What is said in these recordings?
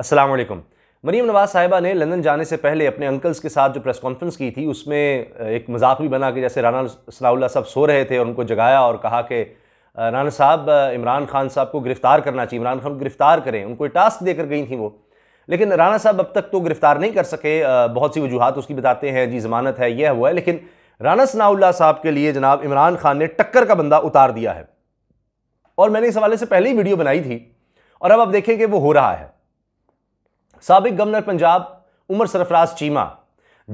अस्सलाम वालेकुम मरीम नवाज़ साहिबा ने लंदन जाने से पहले अपने अंकल्स के साथ जो प्रेस कॉन्फ्रेंस की थी उसमें एक मजाक भी बना कि जैसे राना सनाउल्ला साहब सो रहे थे और उनको जगाया और कहा कि राना साहब इमरान खान साहब को गिरफ़्तार करना चाहिए इमरान खान को गिरफ़्तार करें उनको टास्क देकर गई थी वो लेकिन राना साहब अब तक तो गिरफ़्तार नहीं कर सके बहुत सी वजूहत उसकी बताते हैं जी ज़मानत है यह हुआ है लेकिन राना सनाउल्ला साहब के लिए जनाब इमरान खान ने टक्कर का बंदा उतार दिया है और मैंने इस हवाले से पहले ही वीडियो बनाई थी और अब आप देखें कि वो हो रहा है सबक गवर्नर पंजाब उमर सरफराज चीमा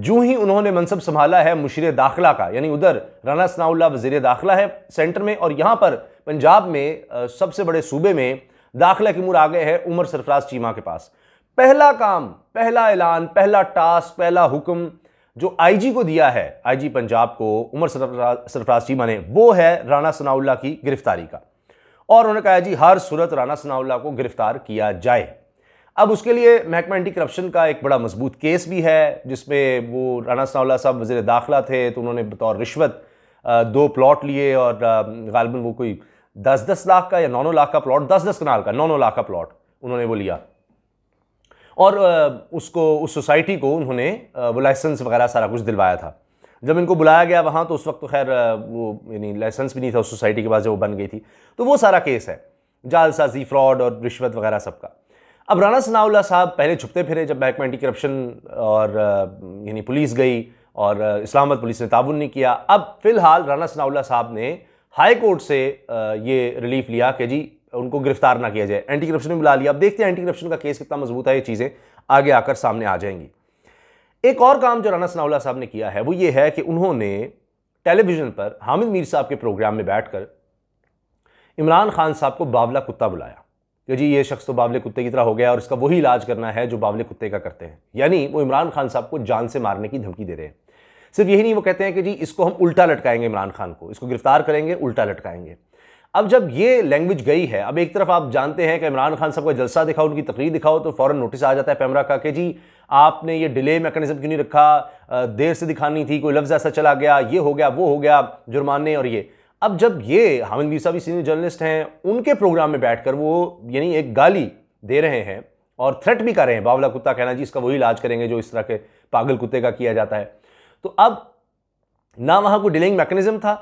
जूँ ही उन्होंने मनसब संभाला है मुशीर दाखिला का यानी उधर राना सनाउल्ला वजीर दाखिला है सेंटर में और यहाँ पर पंजाब में सबसे बड़े सूबे में दाखिला की मूर आ गए हैं उमर सरफराज चीमा के पास पहला काम पहला ऐलान पहला टास्क पहला हुक्म जो आईजी को दिया है आईजी पंजाब को उमर सरफराज सरफराज चीमा ने वो है राना सनाउल्ला की गिरफ्तारी का और उन्होंने कहा जी हर सूरत राना सनाउल्ला को गिरफ्तार किया जाए अब उसके लिए महकमा एंटी करप्शन का एक बड़ा मजबूत केस भी है जिसमें वो राना सावला साहब वजीर दाखिला थे तो उन्होंने बतौर रिश्वत दो प्लॉट लिए और गालबन वो कोई दस दस लाख का या नौ नौ लाख का प्लॉट दस दस कनाल का नौ नौ लाख का प्लॉट उन्होंने वो लिया और उसको उस सोसाइटी को उन्होंने वो लाइसेंस वगैरह सारा कुछ दिलवाया था जब इनको बुलाया गया वहाँ तो उस वक्त तो खैर वो यानी लाइसेंस भी नहीं था उस सोसाइटी के पास जब वो बन गई थी तो वो सारा केस है जालसाजी फ्रॉड और रिश्वत वगैरह सबका अब राना सनाउल्ला साहब पहले छुपते फिरे जब बैंक में एंटी करप्शन और यानी पुलिस गई और इस्लामाबाद पुलिस ने ताबुन नहीं किया अब फ़िलहाल राना सनाउल्ला साहब ने हाई कोर्ट से ये रिलीफ लिया कि जी उनको गिरफ्तार ना किया जाए एंटी करप्शन में बुला लिया अब देखते हैं एंटी करप्शन का केस कितना मजबूत है ये चीज़ें आगे आकर सामने आ जाएंगी एक और काम जो राना सनाउल्ला साहब ने किया है वो ये है कि उन्होंने टेलीविज़न पर हामिद मीर साहब के प्रोग्राम में बैठकर इमरान खान साहब को बावला कुत्ता बुलाया कि जी ये शख्स तो बावले कुत्ते की तरह हो गया और इसका वही इलाज करना है जो बावले कुत्ते का करते हैं यानी वो इमरान खान साहब को जान से मारने की धमकी दे रहे हैं सिर्फ यही नहीं वो कहते हैं कि जी इसको हम उल्टा लटकाएंगे इमरान खान को इसको गिरफ्तार करेंगे उल्टा लटकाएंगे अब जब ये लैंग्वेज गई है अब एक तरफ आप जानते हैं कि इमरान खान साहब का जलसा दिखाओ उनकी तकरीर दिखाओ तो फ़ौरन नोटिस आ जाता है पैमरा का कि जी आपने ये डिले मैकेनिज्म क्यों नहीं रखा देर से दिखानी थी कोई लफ्ज़ ऐसा चला गया ये हो गया वो हो गया जुर्माने और ये अब जब ये हामिद मीसा भी सीनियर जर्नलिस्ट हैं उनके प्रोग्राम में बैठकर वो यानी एक गाली दे रहे हैं और थ्रेट भी कर रहे हैं बावला कुत्ता कहना जी इसका वही इलाज करेंगे जो इस तरह के पागल कुत्ते का किया जाता है तो अब ना वहाँ कोई डिलिंग मैकेनिज्म था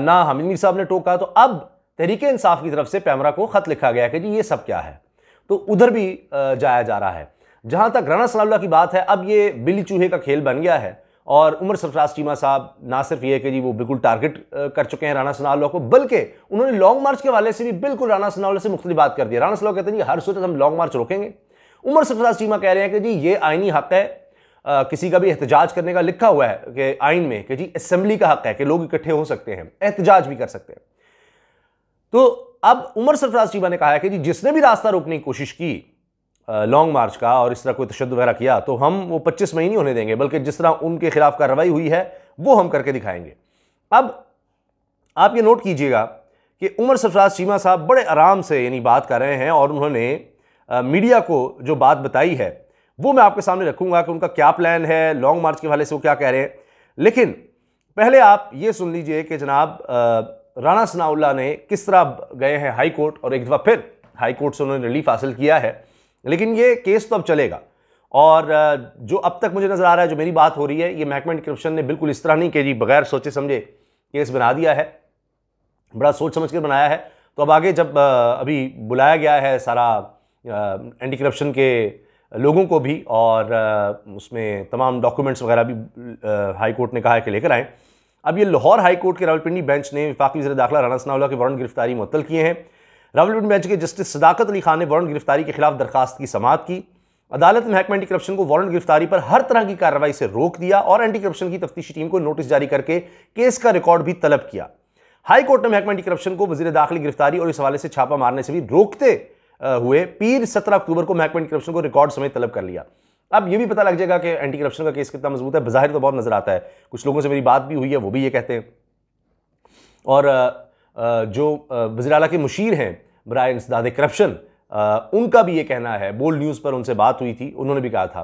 ना हामिद मीर साहब ने टोका तो अब तहरीक इंसाफ की तरफ से पैमरा को ख़त लिखा गया कि जी ये सब क्या है तो उधर भी जाया जा रहा है जहाँ तक राना सलाउल्ला की बात है अब ये बिल्ली चूहे का खेल बन गया है और उमर सरफराज चीमा साहब ना सिर्फ ये कि जी वो बिल्कुल टारगेट कर चुके हैं राना सनाउल्ला को बल्कि उन्होंने लॉन्ग मार्च के वाले से भी बिल्कुल राना सनाउल्ला से मुख्तलि बात कर दी राना सनाउल्ला कहते हैं जी हर सूरत हम लॉन्ग मार्च रोकेंगे उमर सरफराज चीमा कह रहे हैं कि जी ये आइनी हक है आ, किसी का भी एहतजाज करने का लिखा हुआ है कि आइन में कि जी असम्बली का हक है कि लोग इकट्ठे हो सकते हैं एहतजाज भी कर सकते हैं तो अब उमर सरफराज चीमा ने कहा है कि जी जिसने भी रास्ता रोकने की कोशिश की लॉन्ग मार्च का और इस तरह कोई तशद वगैरह किया तो हम वो पच्चीस मई नहीं होने देंगे बल्कि जिस तरह उनके खिलाफ कार्रवाई हुई है वो हम करके दिखाएंगे अब आप ये नोट कीजिएगा कि उमर सरफराज चीमा साहब बड़े आराम से यानी बात कर रहे हैं और उन्होंने मीडिया को जो बात बताई है वो मैं आपके सामने रखूंगा कि उनका क्या प्लान है लॉन्ग मार्च के हवाले से वो क्या कह रहे हैं लेकिन पहले आप ये सुन लीजिए कि जनाब राना सनाउल्ला ने किस तरह गए हैं हाई कोर्ट और एक दफ़ा फिर हाई कोर्ट से उन्होंने रिलीफ हासिल किया है लेकिन ये केस तो अब चलेगा और जो अब तक मुझे नज़र आ रहा है जो मेरी बात हो रही है ये महकमा करप्शन ने बिल्कुल इस तरह नहीं किया जी बगैर सोचे समझे केस बना दिया है बड़ा सोच समझ कर बनाया है तो अब आगे जब अभी बुलाया गया है सारा एंटी करप्शन के लोगों को भी और उसमें तमाम डॉक्यूमेंट्स वगैरह भी हाई कोर्ट ने कहा है कि लेकर आएँ अब ये लाहौर हाई कोर्ट के रावलपिंडी बेंच ने विफाक वजी दाखिला राना सनाउल्ला के वारंट गिरफ्तारी मुतल किए हैं रावलपिंडी बेंच के जस्टिस सदाकत अली खान ने वारंट गिरफ्तारी के खिलाफ दरखास्त की समात की अदालत ने महकमा एंटी करप्शन को वारंट गिरफ्तारी पर हर तरह की कार्रवाई से रोक दिया और एंटी करप्शन की तफ्तीशी टीम को नोटिस जारी करके केस का रिकॉर्ड भी तलब किया हाई कोर्ट ने महकमा एंटी करप्शन को वजी दाखिल गिरफ्तारी और इस हवाले से छापा मारने से भी रोकते हुए पीर सत्रह अक्टूबर को महकमा एंटी करप्शन को रिकॉर्ड समय तलब कर लिया अब यह भी पता लग जाएगा कि एंटी करप्शन का केस कितना मजबूत है बाहर तो बहुत नजर आता है कुछ लोगों से मेरी बात भी हुई है वो भी ये कहते हैं और जो वजीर अला के मुशीर हैं ब्रायन दादे करप्शन उनका भी ये कहना है बोल्ड न्यूज़ पर उनसे बात हुई थी उन्होंने भी कहा था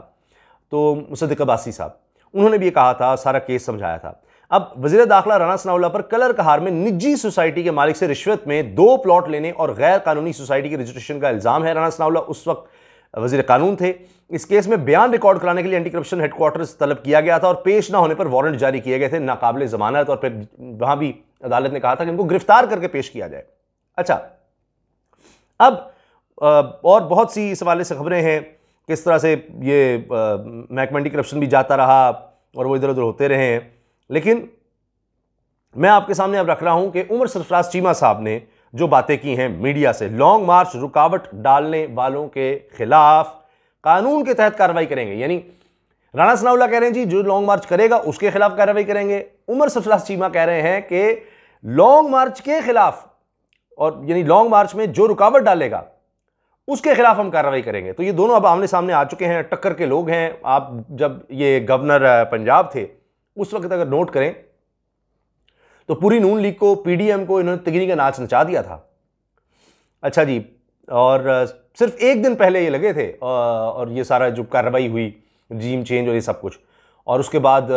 तो मुसदक अब्बासी साहब उन्होंने भी ये कहा था सारा केस समझाया था अब वजीर दाखिला राना सनाउल्ला पर कलर कहार में निजी सोसाइटी के मालिक से रिश्वत में दो प्लॉट लेने और गैर कानूनी सोसाइटी के रजिस्ट्रेशन का इल्ज़ाम है राना सनाउल्ला उस वक्त वजीर कानून थे इस केस में बयान रिकॉर्ड कराने के लिए एंटी करप्शन हेडक्वार्टर्स तलब किया गया था और पेश ना होने पर वारंट जारी किए गए थे नाकबिल जमानत और फिर वहाँ भी अदालत ने कहा था कि उनको गिरफ्तार करके पेश किया जाए अच्छा अब और बहुत सी इस हवाले से खबरें हैं किस तरह से ये मैकमेंडी करप्शन भी जाता रहा और वो इधर उधर होते रहे हैं लेकिन मैं आपके सामने अब रख रहा हूं कि उमर सरफराज चीमा साहब ने जो बातें की हैं मीडिया से लॉन्ग मार्च रुकावट डालने वालों के खिलाफ कानून के तहत कार्रवाई करेंगे यानी राणा सनाउल्ला कह रहे हैं जी जो लॉन्ग मार्च करेगा उसके खिलाफ कार्रवाई करेंगे उमर सरफराज चीमा कह रहे हैं कि लॉन्ग मार्च के खिलाफ और यानी लॉन्ग मार्च में जो रुकावट डालेगा उसके खिलाफ हम कार्रवाई करेंगे तो ये दोनों अब आमने सामने आ चुके हैं टक्कर के लोग हैं आप जब ये गवर्नर पंजाब थे उस वक्त अगर नोट करें तो पूरी नून लीग को पीडीएम को इन्होंने तिगनी का नाच नचा दिया था अच्छा जी और सिर्फ एक दिन पहले ये लगे थे और ये सारा जो कार्रवाई हुई जीम चेंज और ये सब कुछ और उसके बाद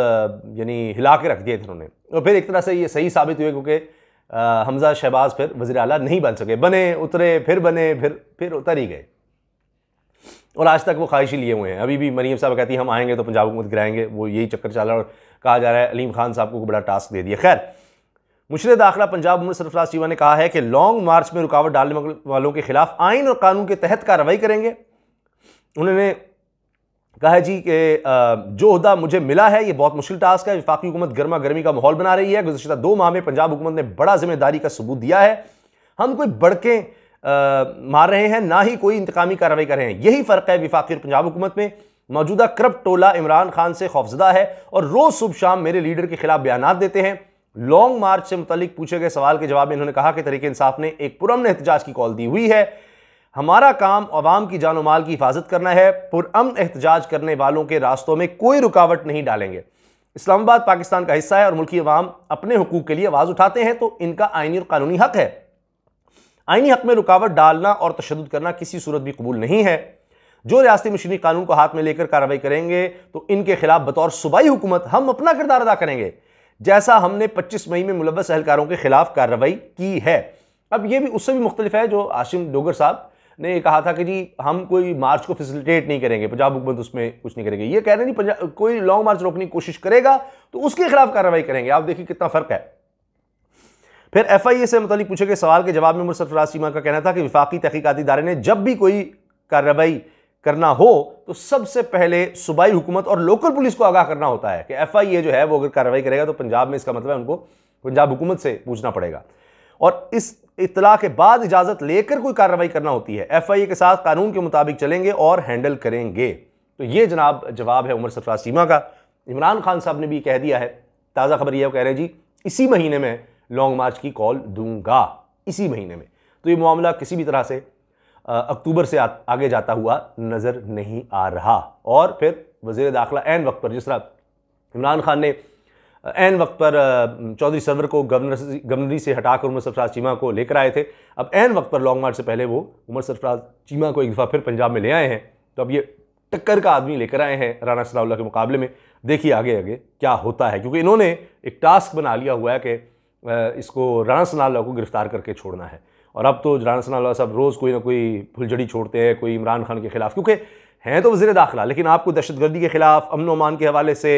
यानी हिला के रख दिए थे उन्होंने और फिर एक तरह से ये सही साबित हुए क्योंकि हमजा शहबाज फिर वजी अला नहीं बन सके बने उतरे फिर बने फिर फिर उतर ही गए और आज तक वो ख्वाहिश लिए हुए हैं अभी भी मरीम साहब कहती हैं हम आएंगे तो पंजाब हुकूमत गिराएंगे वो यही चक्कर है और कहा जा रहा है अलीम खान साहब को बड़ा टास्क दे दिया खैर मुशर दाखिला पंजाब उम्र सरफराज चीवा ने कहा है कि लॉन्ग मार्च में रुकावट डालने वालों के खिलाफ आइन और कानून के तहत कार्रवाई करेंगे उन्होंने कहा जी कि जो अहदा मुझे मिला है ये बहुत मुश्किल टास्क है विफाकी हुकूमत गर्मा गर्मी का माहौल बना रही है गुजशत दो माह में पंजाब हुकूमत ने बड़ा जिम्मेदारी का सबूत दिया है हम कोई बड़कें मार रहे हैं ना ही कोई इंतकामी कार्रवाई कर रहे हैं यही फ़र्क है विफाकी और पंजाब हुकूमत में मौजूदा क्रप टोला इमरान खान से खौफजदा है और रोज़ सुबह शाम मेरे लीडर के खिलाफ बयान देते हैं लॉन्ग मार्च से मुतलिक पूछे गए सवाल के जवाब में इन्होंने कहा कि तरीके इंसाफ ने एक पुरमन एहतजाज की कॉल दी हुई है हमारा काम अवाम की जान माल की हिफाजत करना है पुरम एहतजाज करने वालों के रास्तों में कोई रुकावट नहीं डालेंगे इस्लामाबाद पाकिस्तान का हिस्सा है और मुल्की अवाम अपने हकूक के लिए आवाज़ उठाते हैं तो इनका आइनी और कानूनी हक है आइनी हक में रुकावट डालना और तशद करना किसी सूरत भी कबूल नहीं है जो रियाती मशीनी कानून को हाथ में लेकर कार्रवाई करेंगे तो इनके खिलाफ बतौर सूबाई हुकूमत हम अपना किरदार अदा करेंगे जैसा हमने 25 मई में मुलवस अहलकारों के खिलाफ कार्रवाई की है अब यह भी उससे भी मुख्तलिफ है जो आशिम डोगर साहब ने कहा था कि जी हम कोई मार्च को फैसिलिटेट नहीं करेंगे पंजाब हुकूमत उसमें कुछ नहीं करेंगे ये कह रहे नहीं कोई लॉन्ग मार्च रोकने की कोशिश करेगा तो उसके खिलाफ कार्रवाई करेंगे आप देखिए कितना फ़र्क है फिर एफ आई ए से मतलब पूछे गए सवाल के जवाब में मुझ सरफराज सीमा का कहना था कि विफाकी तहकीकती इदारे ने जब भी कोई कार्रवाई करना हो तो सबसे पहले सूबाई हुकूमत और लोकल पुलिस को आगाह करना होता है कि एफ आई ए जो है वो अगर कार्रवाई करेगा तो पंजाब में इसका मतलब है उनको पंजाब हुकूमत से पूछना पड़ेगा और इस इतला के बाद इजाज़त लेकर कोई कार्रवाई करना होती है एफ आई ए के साथ कानून के मुताबिक चलेंगे और हैंडल करेंगे तो ये जनाब जवाब है उमर सरफराज सीमा का इमरान खान साहब ने भी कह दिया है ताज़ा खबर यह कह रहे हैं जी इसी महीने में लॉन्ग मार्च की कॉल दूंगा इसी महीने में तो ये मामला किसी भी तरह से अक्टूबर से आ, आगे जाता हुआ नज़र नहीं आ रहा और फिर वजीर दाखिला एन वक्त पर जिस तरह इमरान खान ने एन वक्त पर चौधरी सरवर को गवर्नर गवर्नरी से हटाकर उमर सरफराज चीमा को लेकर आए थे अब एन वक्त पर लॉन्ग मार्च से पहले वो उमर सरफराज चीमा को एक दफ़ा फिर पंजाब में ले आए हैं तो अब ये टक्कर का आदमी लेकर आए हैं राना सलाउल्ला के मुकाबले में देखिए आगे आगे क्या होता है क्योंकि इन्होंने एक टास्क बना लिया हुआ है कि इसको राना सलाउल्ला को गिरफ्तार करके छोड़ना है और अब तो राना सलाउल्ला साहब रोज़ कोई ना कोई फुलझड़ी छोड़ते हैं कोई इमरान खान के खिलाफ क्योंकि हैं तो वजीर दाखिला लेकिन आपको दहशतगर्दी के खिलाफ अमन अमान के हवाले से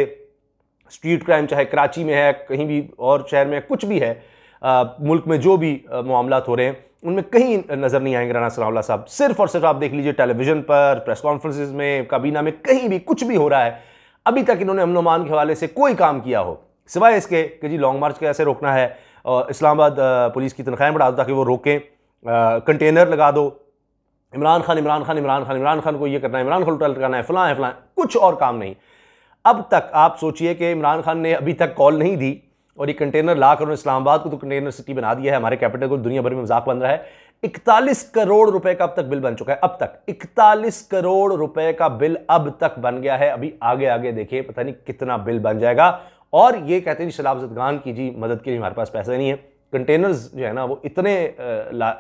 स्ट्रीट क्राइम चाहे कराची में है कहीं भी और शहर में कुछ भी है आ, मुल्क में जो भी मामला हो रहे हैं उनमें कहीं नज़र नहीं आएंगे राना सनाउल्ला साहब सिर्फ और सिर्फ आप देख लीजिए टेलीविज़न पर प्रेस कॉन्फ्रेंसिस में काबीना में कहीं भी कुछ भी हो रहा है अभी तक इन्होंने अमनोमान के हवाले से कोई काम किया हो सिवाय इसके कि जी लॉन्ग मार्च कैसे रोकना है और इस्लामाबाद पुलिस की तनख्वाहें बढ़ा दो ताकि वो रोकें कंटेनर लगा दो इमरान खान इमरान खान इमरान खान इमरान खान को ये करना है इमरान खान उल्टा करना है फलाएँ फलाएँ कुछ और काम नहीं अब तक आप सोचिए कि इमरान खान ने अभी तक कॉल नहीं दी और ये कंटेनर ला कर इस्लामाबाद को तो कंटेनर सिटी बना दिया है हमारे कैपिटल को दुनिया भर में मजाक बन रहा है इकतालीस करोड़ रुपए का अब तक बिल बन चुका है अब तक इकतालीस करोड़ रुपए का बिल अब तक बन गया है अभी आगे आगे देखिए पता नहीं कितना बिल बन जाएगा और ये कहते हैं जदगान की जी मदद के लिए हमारे पास पैसा नहीं है कंटेनर्स जो है ना वो इतने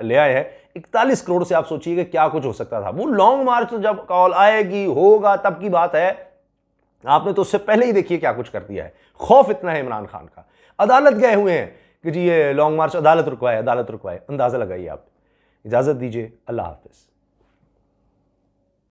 ले आए हैं इकतालीस करोड़ से आप सोचिए कि क्या कुछ हो सकता था वो लॉन्ग मार्च जब कॉल आएगी होगा तब की बात है आपने तो उससे पहले ही देखिए क्या कुछ कर दिया है खौफ इतना है इमरान खान का अदालत गए हुए हैं कि जी ये लॉन्ग मार्च अदालत रुकवाए अदालत रुकवाए अंदाज़ा लगाइए आप इजाज़त दीजिए अल्लाह हाफिज़